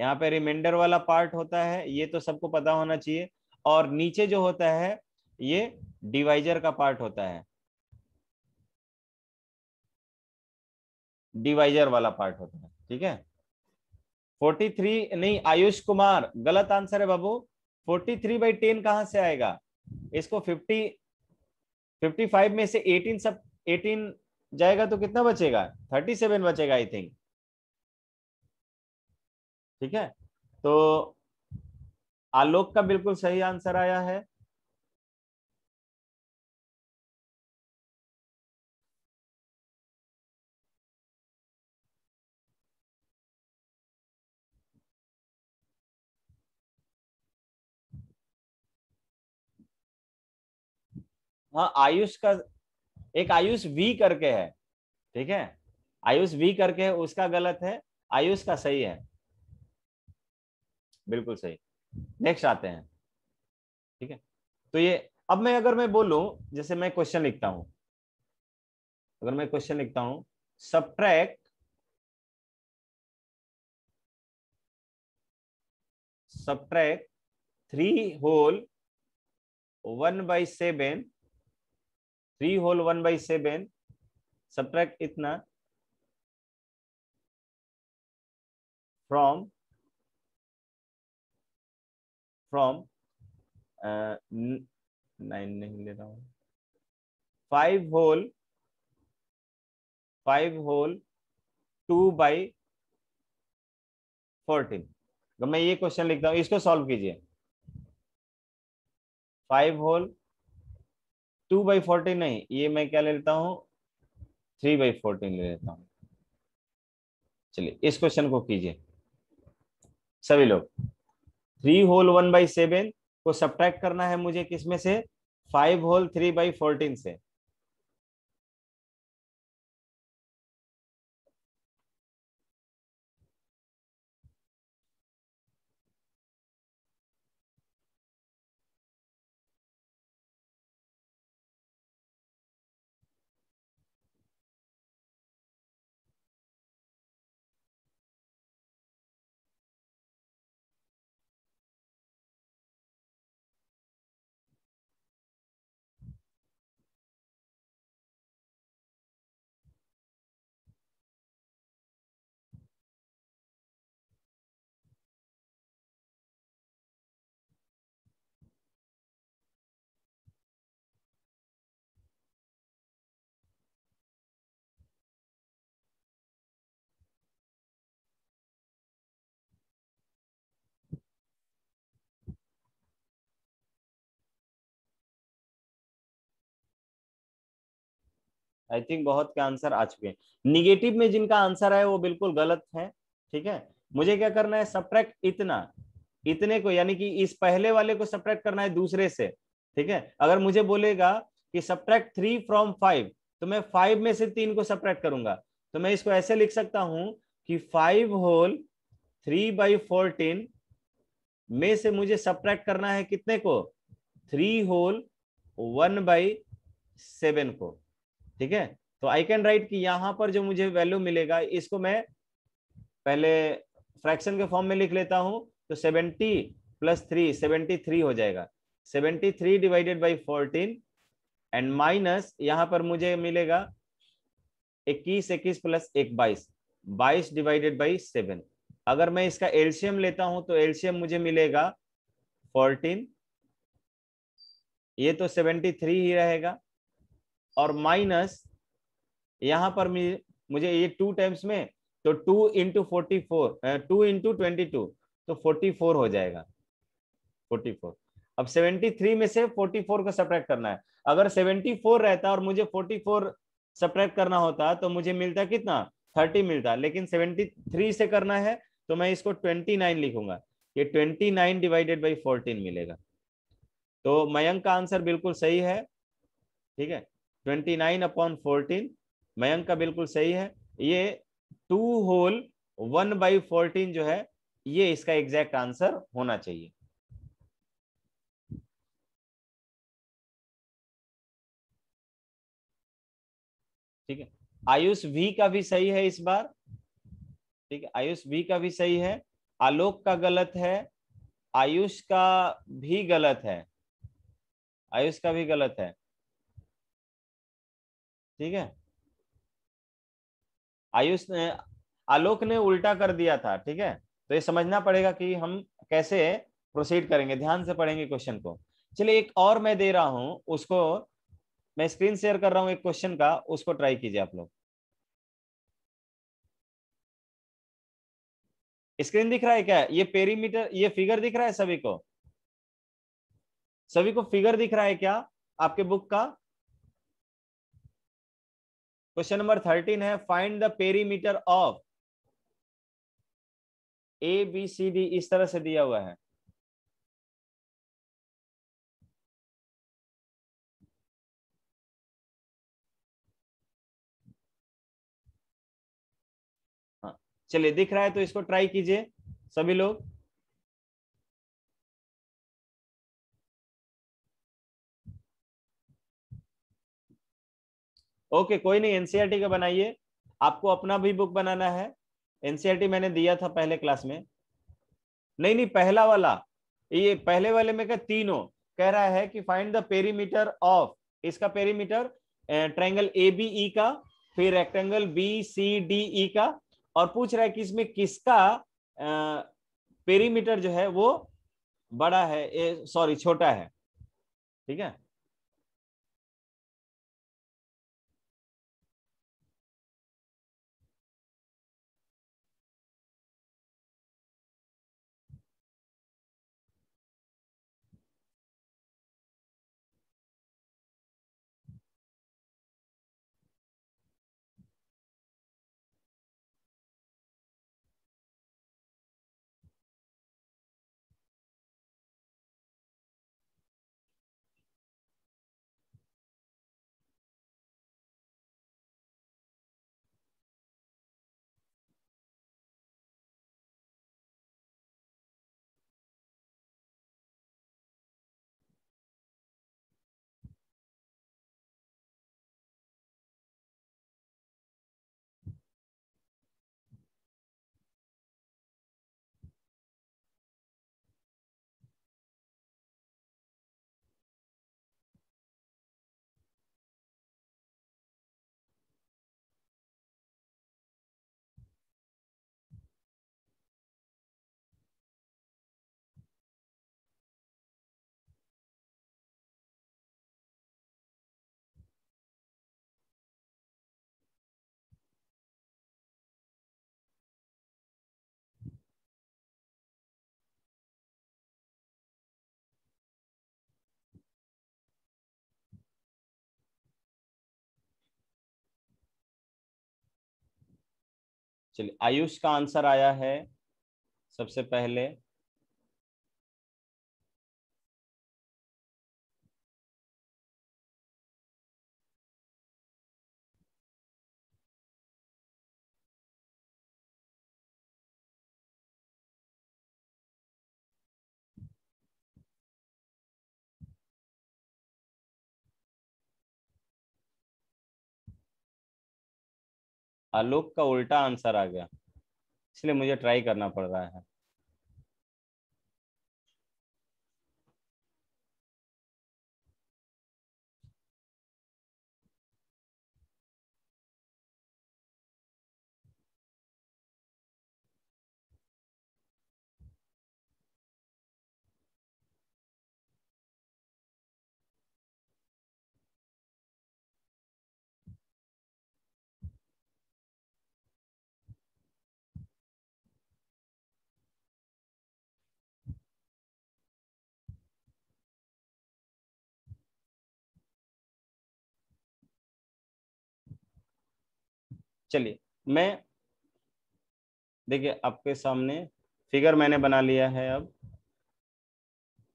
यहाँ पे रिमाइंडर वाला पार्ट होता है ये तो सबको पता होना चाहिए और नीचे जो होता है ये डिवाइजर का पार्ट होता है डिवाइजर वाला पार्ट होता है ठीक है 43 नहीं आयुष कुमार गलत आंसर है बाबू 43 थ्री बाई टेन कहां से आएगा इसको 50 55 में से 18 सब 18 जाएगा तो कितना बचेगा 37 बचेगा आई थिंक ठीक है तो आलोक का बिल्कुल सही आंसर आया है हाँ आयुष का एक आयुष वी करके है ठीक है आयुष वी करके है उसका गलत है आयुष का सही है बिल्कुल सही नेक्स्ट आते हैं ठीक है तो ये अब मैं अगर मैं बोलू जैसे मैं क्वेश्चन लिखता हूं अगर मैं क्वेश्चन लिखता हूं subtract three whole one by seven three whole one by seven track इतना फ्रॉम फ्रॉम नाइन uh, नहीं ले रहा हूं five whole five whole two by fourteen तो मैं ये क्वेश्चन लिखता हूं इसको सॉल्व कीजिए five whole two by fourteen नहीं ये मैं क्या ले लेता हूं थ्री बाई फोर्टीन ले लेता हूं चलिए इस क्वेश्चन को कीजिए सभी लोग three whole one by seven को सब्ट्रैक्ट करना है मुझे किसमें से five whole three by fourteen से आई थिंक बहुत के आंसर आ चुके हैं निगेटिव में जिनका आंसर है वो बिल्कुल गलत है ठीक है मुझे क्या करना है सप्रैक्ट इतना इतने को यानी कि इस पहले वाले को सप्रैक्ट करना है दूसरे से ठीक है अगर मुझे बोलेगा कि सप्रैक्ट थ्री फ्रॉम फाइव तो मैं फाइव में से तीन को सप्रैक्ट करूंगा तो मैं इसको ऐसे लिख सकता हूं कि five whole three by fourteen में से मुझे सप्रैक्ट करना है कितने को three whole one by seven को ठीक है तो आई कैन राइट कि यहां पर जो मुझे वैल्यू मिलेगा इसको मैं पहले फ्रैक्शन के फॉर्म में लिख लेता हूं तो seventy plus three seventy three हो जाएगा seventy three divided by fourteen and minus यहां पर मुझे मिलेगा इक्कीस इक्कीस प्लस एक बाईस बाईस डिवाइडेड बाई सेवन अगर मैं इसका एल्शियम लेता हूं तो एल्शियम मुझे मिलेगा फोर्टीन ये तो सेवेंटी थ्री ही रहेगा और माइनस यहां पर मुझे ये टू टाइम्स में तो two into forty four two into twenty two तो फोर्टी फोर हो जाएगा फोर्टी फोर अब सेवेंटी थ्री में से फोर्टी फोर को सप्रैक्ट करना है अगर सेवेंटी फोर रहता और मुझे फोर्टी फोर सप्रैक्ट करना होता तो मुझे मिलता कितना थर्टी मिलता लेकिन सेवेंटी थ्री से करना है तो मैं इसको ट्वेंटी नाइन लिखूंगा ये twenty nine divided by fourteen मिलेगा तो मयंक का आंसर बिल्कुल सही है ठीक है twenty nine upon fourteen Mayank का बिल्कुल सही है ये two whole one by fourteen जो है ये इसका एग्जैक्ट आंसर होना चाहिए ठीक है आयुष वी का भी सही है इस बार ठीक है आयुष वी का भी सही है आलोक का गलत है आयुष का भी गलत है आयुष का भी गलत है ठीक है आयुष ने आलोक ने उल्टा कर दिया था ठीक है तो ये समझना पड़ेगा कि हम कैसे प्रोसीड करेंगे ध्यान से पढ़ेंगे क्वेश्चन को चलिए एक और मैं दे रहा हूं उसको मैं स्क्रीन शेयर कर रहा हूं एक क्वेश्चन का उसको ट्राई कीजिए आप लोग स्क्रीन दिख रहा है क्या ये पेरीमीटर ये फिगर दिख रहा है सभी को सभी को फिगर दिख रहा है क्या आपके बुक का क्वेश्चन नंबर थर्टीन है find the perimeter of A B C D इस तरह से दिया हुआ है हाँ, चलिए दिख रहा है तो इसको ट्राई कीजिए सभी लोग ओके कोई नहीं एनसीईआरटी e का बनाइए आपको अपना भी बुक बनाना है एनसीईआरटी e मैंने दिया था पहले क्लास में नहीं नहीं पहला वाला ये पहले वाले में क्या तीनों कह रहा है कि फाइंड द पेरीमीटर ऑफ इसका perimeter triangle A B E का फिर rectangle B C D E का और पूछ रहा है कि इसमें किसका पेरीमीटर जो है वो बड़ा है सॉरी छोटा है ठीक है चलिए आयुष का आंसर आया है सबसे पहले आलोक का उल्टा आंसर आ गया इसलिए मुझे ट्राई करना पड़ रहा है चलिए मैं देखिए आपके सामने फिगर मैंने बना लिया है अब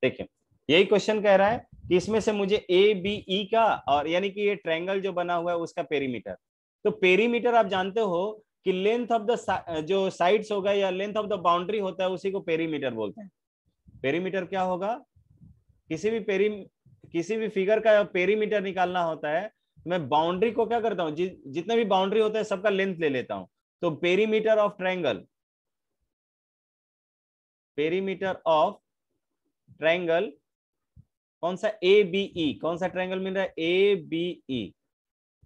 देखिए यही क्वेश्चन कह रहा है कि इसमें से मुझे ए बी ई का और यानी कि ये ट्रायंगल जो बना हुआ है उसका पेरीमीटर तो पेरीमीटर आप जानते हो कि लेंथ ऑफ द जो साइड्स होगा या लेंथ ऑफ द बाउंड्री होता है उसी को पेरीमीटर बोलते हैं पेरीमीटर क्या होगा किसी भी पेरी किसी भी फिगर का पेरीमीटर निकालना होता है मैं बाउंड्री को क्या करता हूँ जि, जितने भी बाउंड्री होते हैं सबका लेंथ ले लेता हूं तो perimeter of triangle perimeter of triangle कौन सा ए बी ई कौन सा ट्रायंगल मिल रहा है ए बी ई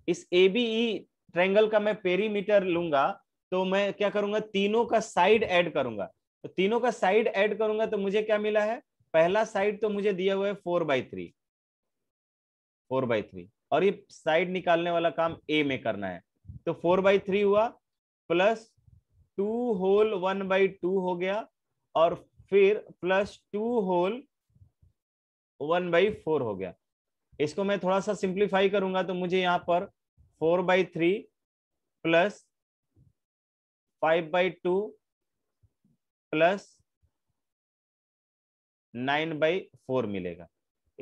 इस ए बी ई ट्रायंगल का मैं पेरीमीटर लूंगा तो मैं क्या करूंगा तीनों का साइड ऐड करूंगा तो तीनों का साइड ऐड करूंगा तो मुझे क्या मिला है पहला साइड तो मुझे दिया हुआ है four by three four by three और ये साइड निकालने वाला काम ए में करना है तो फोर बाई थ्री हुआ plus two whole one by two हो गया और फिर plus two whole one by four हो गया इसको मैं थोड़ा सा सिंप्लीफाई करूंगा तो मुझे यहां पर four by three plus five by two plus nine by four मिलेगा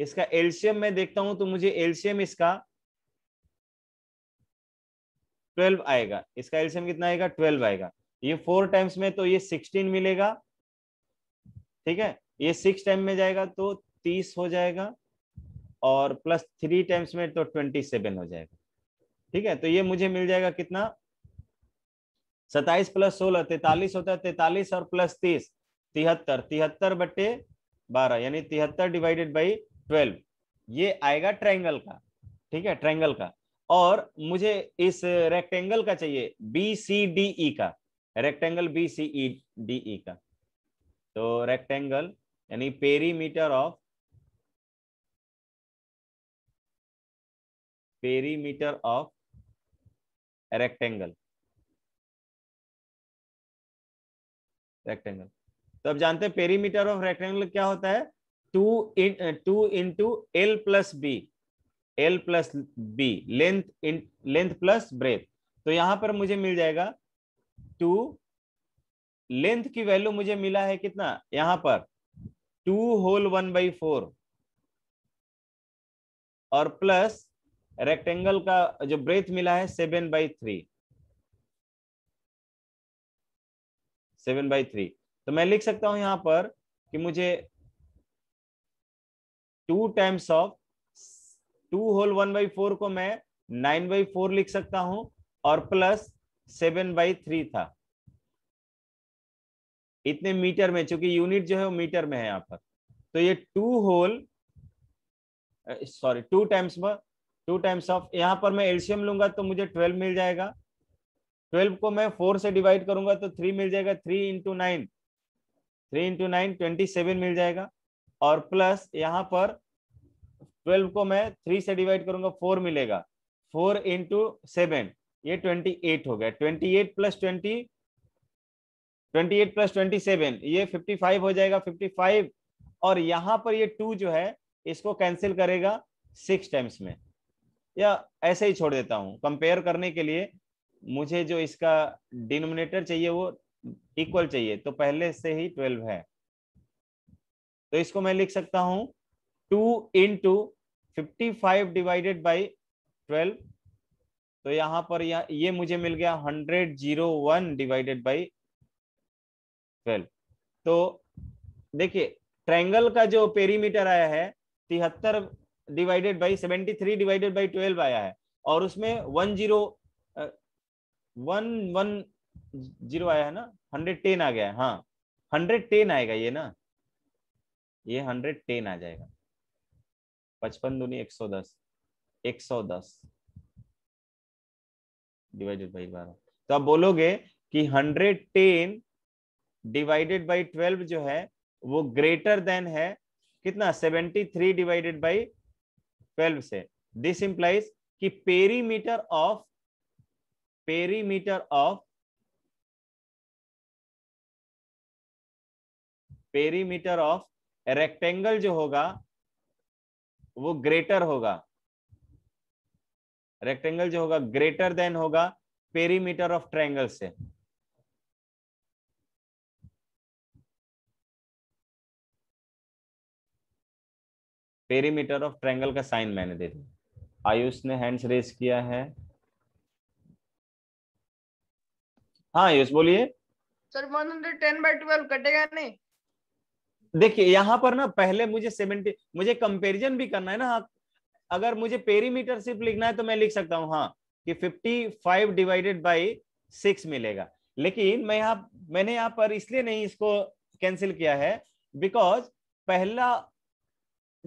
इसका एल्शियम मैं देखता हूं तो मुझे एल्शियम इसका ट्वेल्व आएगा इसका एल्शियम कितना आएगा ट्वेल्व आएगा ये फोर टाइम्स में तो ये सिक्सटीन मिलेगा ठीक है ये सिक्स टाइम में जाएगा तो तीस हो जाएगा और प्लस थ्री टाइम्स में तो ट्वेंटी सेवन हो जाएगा ठीक है तो ये मुझे मिल जाएगा कितना सताइस प्लस सोलह तैतालीस होता है तैतालीस और प्लस तीस तिहत्तर तिहत्तर बट्टे बारह यानी तिहत्तर डिवाइडेड बाई ट्वेल्व ये आएगा ट्रायंगल का ठीक है ट्रायंगल का और मुझे इस रेक्टेंगल का चाहिए बी सी डी ई का rectangle B C E D E का तो रेक्टेंगल यानी perimeter of perimeter of rectangle rectangle तो अब जानते हैं पेरीमीटर ऑफ रेक्टेंगल क्या होता है two in two into L plus B L plus B length in length plus breadth तो यहां पर मुझे मिल जाएगा टू लेंथ की वैल्यू मुझे मिला है कितना यहां पर two whole one by four और प्लस रेक्टेंगल का जो ब्रेथ मिला है seven by three seven by three तो मैं लिख सकता हूं यहां पर कि मुझे two times of two whole one by four को मैं नाइन बाई फोर लिख सकता हूं और प्लस सेवन बाई थ्री था इतने मीटर में चूंकि यूनिट जो है वो मीटर में है यहां पर तो ये two whole sorry two times two times of यहां पर मैं एल्शियम लूंगा तो मुझे ट्वेल्व मिल जाएगा ट्वेल्व को मैं फोर से डिवाइड करूंगा तो थ्री मिल जाएगा three into nine three into nine twenty seven मिल जाएगा और प्लस यहाँ पर ट्वेल्व को मैं थ्री से डिवाइड करूंगा फोर मिलेगा फोर इंटू सेवन ये ट्वेंटी एट हो गया twenty eight plus twenty twenty eight plus twenty seven ये फिफ्टी फाइव हो जाएगा फिफ्टी फाइव और यहाँ पर ये टू जो है इसको कैंसिल करेगा सिक्स टाइम्स में या ऐसे ही छोड़ देता हूँ कंपेयर करने के लिए मुझे जो इसका डिनोमिनेटर चाहिए वो इक्वल चाहिए तो पहले से ही ट्वेल्व है तो इसको मैं लिख सकता हूं two in two fifty five divided by twelve तो यहां पर यह ये मुझे मिल गया hundred zero one divided by twelve तो देखिए ट्रायंगल का जो पेरीमीटर आया है तिहत्तर divided by seventy three divided by twelve आया है और उसमें one zero one one zero आया है ना हंड्रेड टेन आ गया है हाँ हंड्रेड टेन आएगा ये ना ये हंड्रेड टेन आ जाएगा पचपन दूनी एक सौ दस एक सौ दस डिवाइडेड बाई बारह तो आप बोलोगे कि hundred ten divided by twelve जो है वो ग्रेटर देन है कितना seventy three divided by twelve से दिस इंप्लाइज कि perimeter of perimeter of perimeter of rectangle जो होगा वो ग्रेटर होगा रेक्टेंगल जो होगा ग्रेटर देन होगा पेरीमीटर ऑफ ट्रायंगल से पेरीमीटर ऑफ ट्रायंगल का साइन मैंने दे दिया आयुष ने हैंड्स रेस किया है हाँ आयुष बोलिए सर 110 बाय 12 कटेगा नहीं देखिए यहाँ पर ना पहले मुझे सेवेंटी मुझे कंपेरिजन भी करना है ना हाँ। अगर मुझे पेरीमीटर सिर्फ लिखना है तो मैं लिख सकता हूँ हाँ कि fifty five divided by six मिलेगा लेकिन मैं यहाँ मैंने यहाँ पर इसलिए नहीं इसको कैंसिल किया है बिकॉज पहला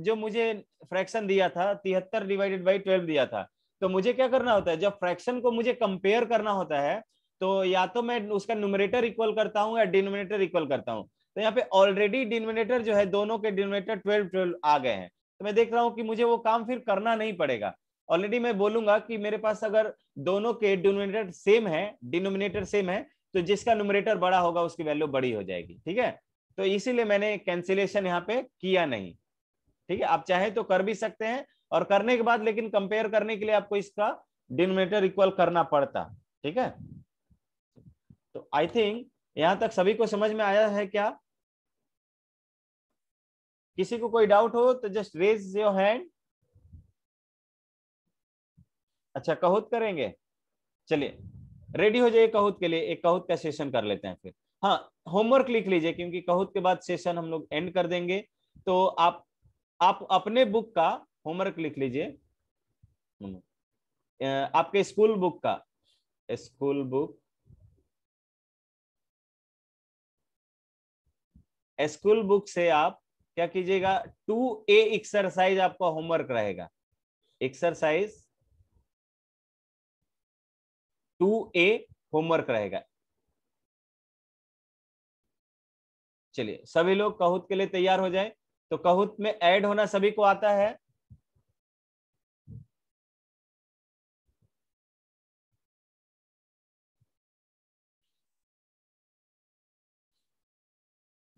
जो मुझे फ्रैक्शन दिया था तिहत्तर डिवाइडेड बाई ट्वेल्व दिया था तो मुझे क्या करना होता है जब फ्रैक्शन को मुझे कंपेयर करना होता है तो या तो मैं उसका न्यूमरेटर इक्वल करता हूँ या डिनोमिनेटर इक्वल करता हूँ तो यहाँ पे ऑलरेडी डिनोमिनेटर जो है दोनों के डिनोमिनेटर ट्वेल्व ट्वेल्व आ गए हैं तो मैं देख रहा हूँ कि मुझे वो काम फिर करना नहीं पड़ेगा ऑलरेडी मैं बोलूंगा कि मेरे पास अगर दोनों के डिनोमिनेटर सेम है डिनोमिनेटर सेम है तो जिसका नोमिनेटर बड़ा होगा उसकी वैल्यू बड़ी हो जाएगी ठीक है तो इसीलिए मैंने कैंसिलेशन यहाँ पे किया नहीं ठीक है आप चाहे तो कर भी सकते हैं और करने के बाद लेकिन कंपेयर करने के लिए आपको इसका डिनोमिनेटर इक्वल करना पड़ता ठीक है तो आई थिंक यहां तक सभी को समझ में आया है क्या किसी को कोई डाउट हो तो जस्ट रेज योर हैंड अच्छा कहूत करेंगे चलिए रेडी हो जाइए कहूत के लिए एक कहूत का सेशन कर लेते हैं फिर हाँ होमवर्क लिख लीजिए क्योंकि कहूत के बाद सेशन हम लोग एंड कर देंगे तो आप आप अपने बुक का होमवर्क लिख लीजिए हम्म। आपके स्कूल बुक का स्कूल बुक स्कूल बुक से आप क्या कीजिएगा टू ए एक्सरसाइज आपका होमवर्क रहेगा एक्सरसाइज टू ए होमवर्क रहेगा चलिए सभी लोग कहूत के लिए तैयार हो जाए तो कहूत में ऐड होना सभी को आता है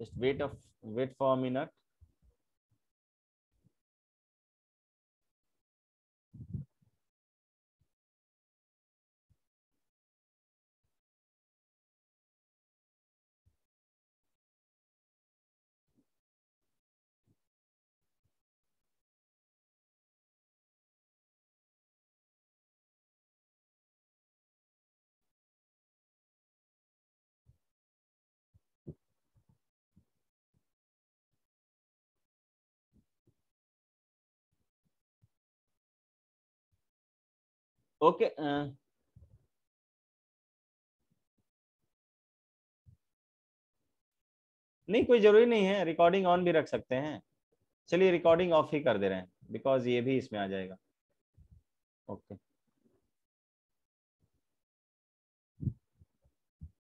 just wait of wait for a minute okay uh, नहीं कोई जरूरी नहीं है रिकॉर्डिंग ऑन भी रख सकते हैं चलिए रिकॉर्डिंग ऑफ ही कर दे रहे हैं बिकॉज ये भी इसमें आ जाएगा ओके okay.